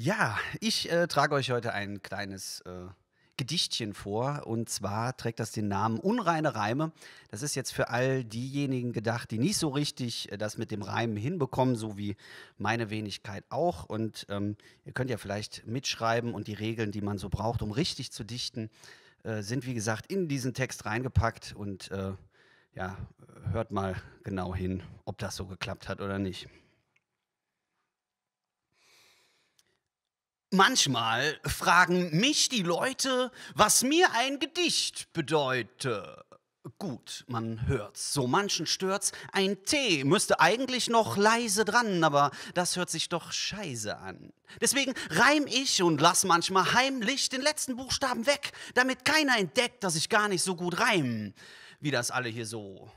Ja, ich äh, trage euch heute ein kleines äh, Gedichtchen vor. Und zwar trägt das den Namen Unreine Reime. Das ist jetzt für all diejenigen gedacht, die nicht so richtig äh, das mit dem Reimen hinbekommen, so wie meine Wenigkeit auch. Und ähm, ihr könnt ja vielleicht mitschreiben und die Regeln, die man so braucht, um richtig zu dichten, äh, sind wie gesagt in diesen Text reingepackt. Und äh, ja, hört mal genau hin, ob das so geklappt hat oder nicht. Manchmal fragen mich die Leute, was mir ein Gedicht bedeute. Gut, man hört's. So manchen stört's. Ein T müsste eigentlich noch leise dran, aber das hört sich doch scheiße an. Deswegen reim ich und lass manchmal heimlich den letzten Buchstaben weg, damit keiner entdeckt, dass ich gar nicht so gut reim, wie das alle hier so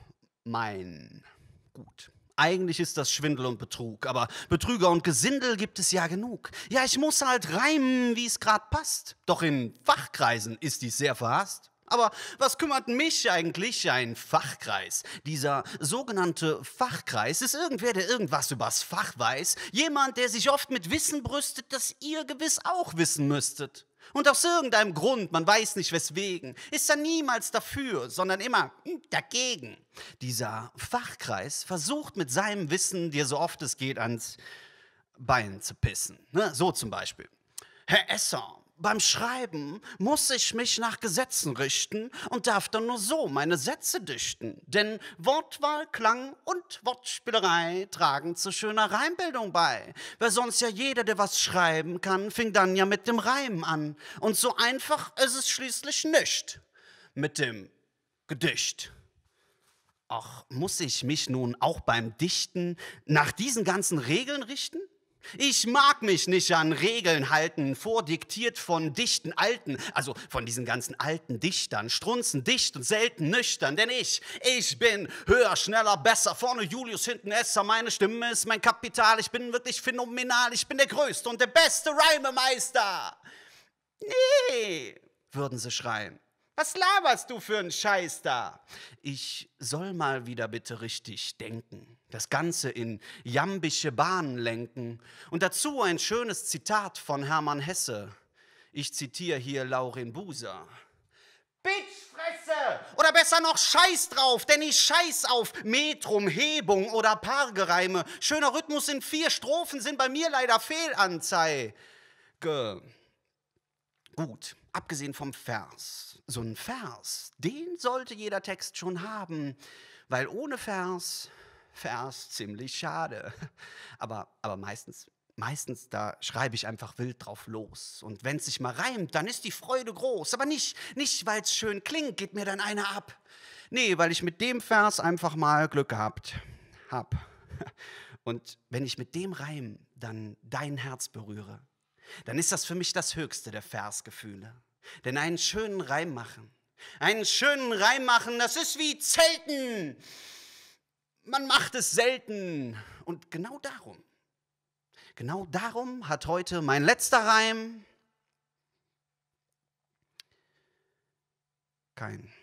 meinen. Gut. Eigentlich ist das Schwindel und Betrug, aber Betrüger und Gesindel gibt es ja genug. Ja, ich muss halt reimen, wie es gerade passt. Doch in Fachkreisen ist dies sehr verhasst. Aber was kümmert mich eigentlich ein Fachkreis? Dieser sogenannte Fachkreis ist irgendwer, der irgendwas übers Fach weiß. Jemand, der sich oft mit Wissen brüstet, das ihr gewiss auch wissen müsstet. Und aus irgendeinem Grund, man weiß nicht weswegen, ist er niemals dafür, sondern immer hm, dagegen. Dieser Fachkreis versucht mit seinem Wissen, dir so oft es geht, ans Bein zu pissen. Ne? So zum Beispiel. Herr Esser, beim Schreiben muss ich mich nach Gesetzen richten und darf dann nur so meine Sätze dichten. Denn Wortwahl, Klang und Wortspielerei tragen zu schöner Reimbildung bei. Weil sonst ja jeder, der was schreiben kann, fing dann ja mit dem Reimen an. Und so einfach ist es schließlich nicht mit dem Gedicht. Ach, muss ich mich nun auch beim Dichten nach diesen ganzen Regeln richten? Ich mag mich nicht an Regeln halten, vordiktiert von dichten Alten, also von diesen ganzen alten Dichtern, strunzen dicht und selten nüchtern, denn ich, ich bin höher, schneller, besser, vorne Julius, hinten Esser, meine Stimme ist mein Kapital, ich bin wirklich phänomenal, ich bin der Größte und der beste Reimemeister. Nee, würden sie schreien. Was laberst du für einen Scheiß da? Ich soll mal wieder bitte richtig denken, das Ganze in jambische Bahnen lenken. Und dazu ein schönes Zitat von Hermann Hesse. Ich zitiere hier Laurin Buser. Bitchfresse! Oder besser noch Scheiß drauf, denn ich scheiß auf Metrum, Hebung oder Pargereime. Schöner Rhythmus in vier Strophen sind bei mir leider Fehlanzeige. Gut, abgesehen vom Vers. So ein Vers, den sollte jeder Text schon haben, weil ohne Vers, Vers ziemlich schade. Aber, aber meistens, meistens, da schreibe ich einfach wild drauf los. Und wenn es sich mal reimt, dann ist die Freude groß. Aber nicht, nicht weil es schön klingt, geht mir dann einer ab. Nee, weil ich mit dem Vers einfach mal Glück gehabt habe. Und wenn ich mit dem Reim dann dein Herz berühre, dann ist das für mich das höchste der Versgefühle. Denn einen schönen Reim machen, einen schönen Reim machen, das ist wie Zelten. Man macht es selten. Und genau darum, genau darum hat heute mein letzter Reim keinen